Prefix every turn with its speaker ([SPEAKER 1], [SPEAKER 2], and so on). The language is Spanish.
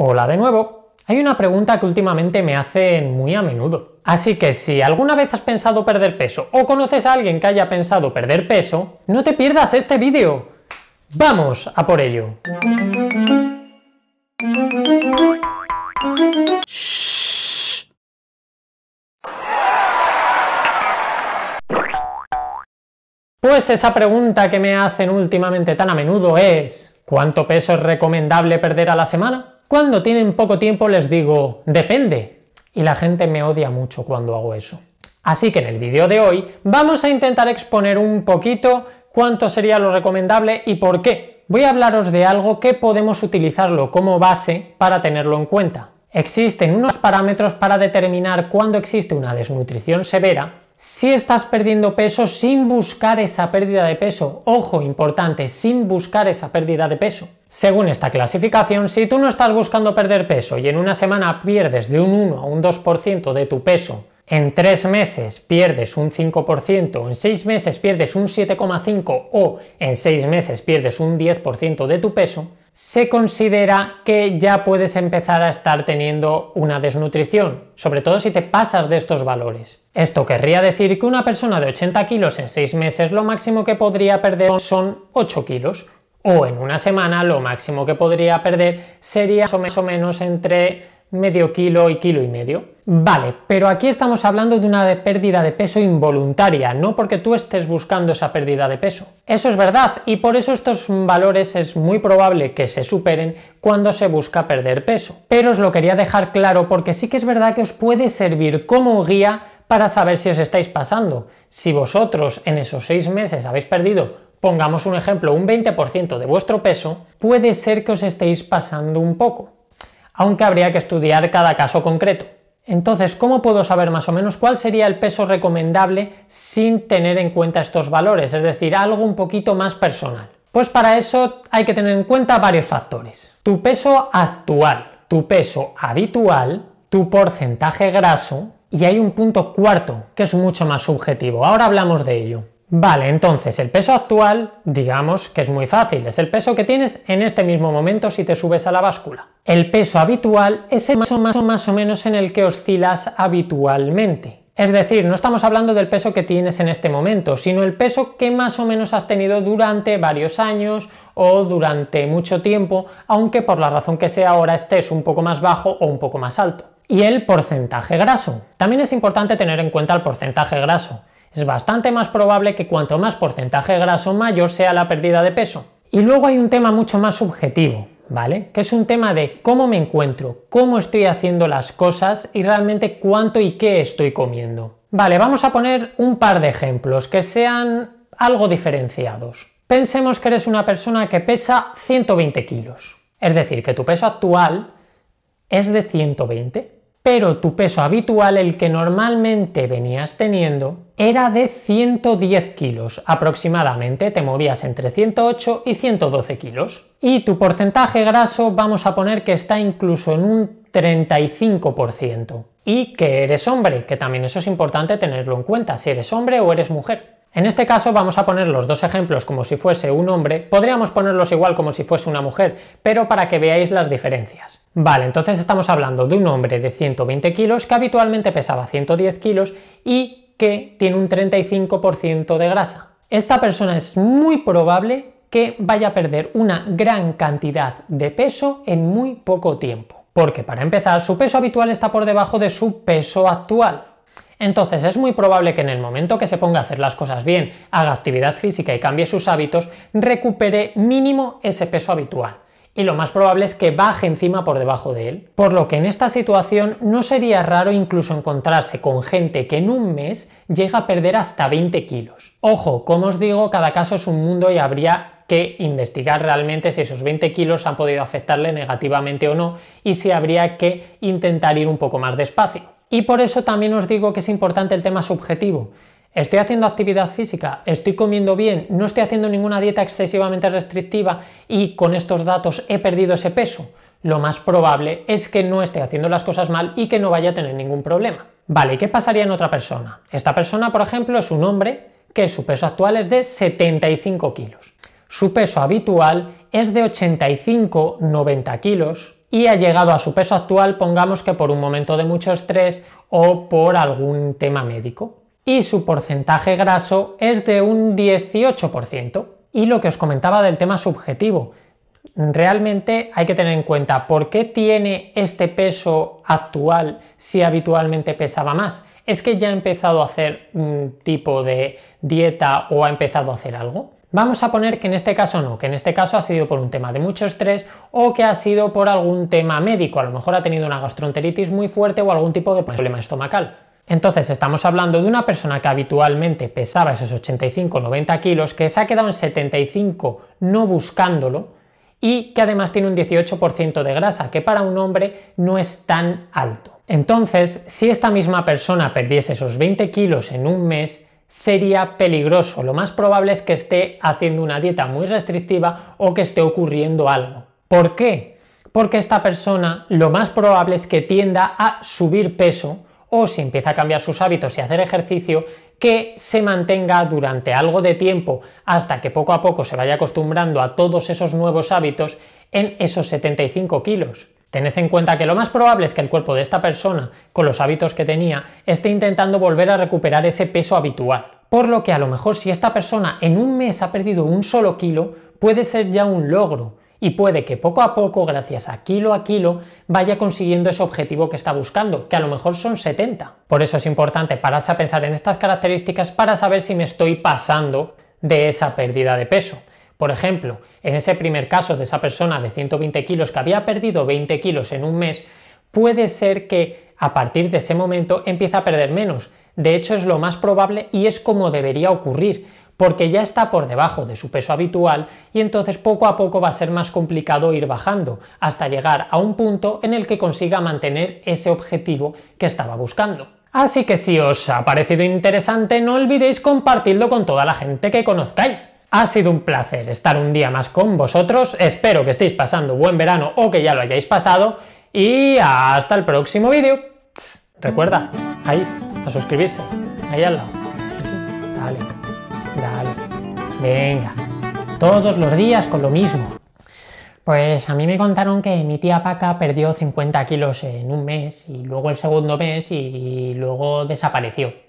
[SPEAKER 1] Hola de nuevo. Hay una pregunta que últimamente me hacen muy a menudo. Así que si alguna vez has pensado perder peso o conoces a alguien que haya pensado perder peso, no te pierdas este vídeo. ¡Vamos a por ello! Pues esa pregunta que me hacen últimamente tan a menudo es, ¿cuánto peso es recomendable perder a la semana? Cuando tienen poco tiempo les digo, depende. Y la gente me odia mucho cuando hago eso. Así que en el vídeo de hoy vamos a intentar exponer un poquito cuánto sería lo recomendable y por qué. Voy a hablaros de algo que podemos utilizarlo como base para tenerlo en cuenta. Existen unos parámetros para determinar cuándo existe una desnutrición severa si estás perdiendo peso sin buscar esa pérdida de peso, ojo, importante, sin buscar esa pérdida de peso. Según esta clasificación, si tú no estás buscando perder peso y en una semana pierdes de un 1 a un 2% de tu peso, en 3 meses pierdes un 5%, en 6 meses pierdes un 7,5% o en 6 meses pierdes un 10% de tu peso, se considera que ya puedes empezar a estar teniendo una desnutrición, sobre todo si te pasas de estos valores. Esto querría decir que una persona de 80 kilos en 6 meses lo máximo que podría perder son 8 kilos, o en una semana lo máximo que podría perder sería más o menos entre medio kilo y kilo y medio. Vale, pero aquí estamos hablando de una pérdida de peso involuntaria, no porque tú estés buscando esa pérdida de peso. Eso es verdad, y por eso estos valores es muy probable que se superen cuando se busca perder peso. Pero os lo quería dejar claro porque sí que es verdad que os puede servir como guía para saber si os estáis pasando. Si vosotros en esos seis meses habéis perdido pongamos un ejemplo, un 20% de vuestro peso, puede ser que os estéis pasando un poco aunque habría que estudiar cada caso concreto. Entonces, ¿cómo puedo saber más o menos cuál sería el peso recomendable sin tener en cuenta estos valores? Es decir, algo un poquito más personal. Pues para eso hay que tener en cuenta varios factores. Tu peso actual, tu peso habitual, tu porcentaje graso y hay un punto cuarto que es mucho más subjetivo. Ahora hablamos de ello. Vale, entonces el peso actual, digamos que es muy fácil, es el peso que tienes en este mismo momento si te subes a la báscula. El peso habitual es el más o, más o menos en el que oscilas habitualmente. Es decir, no estamos hablando del peso que tienes en este momento, sino el peso que más o menos has tenido durante varios años o durante mucho tiempo, aunque por la razón que sea ahora estés un poco más bajo o un poco más alto. Y el porcentaje graso. También es importante tener en cuenta el porcentaje graso es bastante más probable que cuanto más porcentaje graso mayor sea la pérdida de peso. Y luego hay un tema mucho más subjetivo, ¿vale? Que es un tema de cómo me encuentro, cómo estoy haciendo las cosas y realmente cuánto y qué estoy comiendo. Vale, vamos a poner un par de ejemplos que sean algo diferenciados. Pensemos que eres una persona que pesa 120 kilos, es decir, que tu peso actual es de 120 pero tu peso habitual, el que normalmente venías teniendo, era de 110 kilos aproximadamente, te movías entre 108 y 112 kilos. Y tu porcentaje graso vamos a poner que está incluso en un 35%. Y que eres hombre, que también eso es importante tenerlo en cuenta, si eres hombre o eres mujer. En este caso vamos a poner los dos ejemplos como si fuese un hombre, podríamos ponerlos igual como si fuese una mujer, pero para que veáis las diferencias. Vale, entonces estamos hablando de un hombre de 120 kilos que habitualmente pesaba 110 kilos y que tiene un 35% de grasa. Esta persona es muy probable que vaya a perder una gran cantidad de peso en muy poco tiempo. Porque para empezar, su peso habitual está por debajo de su peso actual. Entonces es muy probable que en el momento que se ponga a hacer las cosas bien, haga actividad física y cambie sus hábitos, recupere mínimo ese peso habitual y lo más probable es que baje encima por debajo de él. Por lo que en esta situación no sería raro incluso encontrarse con gente que en un mes llega a perder hasta 20 kilos. Ojo, como os digo, cada caso es un mundo y habría que investigar realmente si esos 20 kilos han podido afectarle negativamente o no y si habría que intentar ir un poco más despacio. Y por eso también os digo que es importante el tema subjetivo. Estoy haciendo actividad física, estoy comiendo bien, no estoy haciendo ninguna dieta excesivamente restrictiva y con estos datos he perdido ese peso. Lo más probable es que no esté haciendo las cosas mal y que no vaya a tener ningún problema. Vale, qué pasaría en otra persona? Esta persona, por ejemplo, es un hombre que su peso actual es de 75 kilos. Su peso habitual es de 85-90 kilos y ha llegado a su peso actual, pongamos que por un momento de mucho estrés o por algún tema médico. Y su porcentaje graso es de un 18%. Y lo que os comentaba del tema subjetivo, realmente hay que tener en cuenta por qué tiene este peso actual si habitualmente pesaba más. ¿Es que ya ha empezado a hacer un tipo de dieta o ha empezado a hacer algo? Vamos a poner que en este caso no, que en este caso ha sido por un tema de mucho estrés o que ha sido por algún tema médico, a lo mejor ha tenido una gastroenteritis muy fuerte o algún tipo de problema estomacal. Entonces estamos hablando de una persona que habitualmente pesaba esos 85-90 kilos, que se ha quedado en 75 no buscándolo y que además tiene un 18% de grasa, que para un hombre no es tan alto. Entonces, si esta misma persona perdiese esos 20 kilos en un mes, sería peligroso. Lo más probable es que esté haciendo una dieta muy restrictiva o que esté ocurriendo algo. ¿Por qué? Porque esta persona lo más probable es que tienda a subir peso o si empieza a cambiar sus hábitos y hacer ejercicio, que se mantenga durante algo de tiempo hasta que poco a poco se vaya acostumbrando a todos esos nuevos hábitos en esos 75 kilos. Tened en cuenta que lo más probable es que el cuerpo de esta persona, con los hábitos que tenía, esté intentando volver a recuperar ese peso habitual. Por lo que a lo mejor si esta persona en un mes ha perdido un solo kilo, puede ser ya un logro y puede que poco a poco, gracias a kilo a kilo, vaya consiguiendo ese objetivo que está buscando, que a lo mejor son 70. Por eso es importante pararse a pensar en estas características para saber si me estoy pasando de esa pérdida de peso. Por ejemplo, en ese primer caso de esa persona de 120 kilos que había perdido 20 kilos en un mes, puede ser que a partir de ese momento empiece a perder menos. De hecho, es lo más probable y es como debería ocurrir, porque ya está por debajo de su peso habitual y entonces poco a poco va a ser más complicado ir bajando hasta llegar a un punto en el que consiga mantener ese objetivo que estaba buscando. Así que si os ha parecido interesante no olvidéis compartirlo con toda la gente que conozcáis. Ha sido un placer estar un día más con vosotros, espero que estéis pasando buen verano o que ya lo hayáis pasado y hasta el próximo vídeo. Recuerda, ahí, a suscribirse, ahí al lado. Así, dale, dale, venga, todos los días con lo mismo. Pues a mí me contaron que mi tía Paca perdió 50 kilos en un mes y luego el segundo mes y luego desapareció.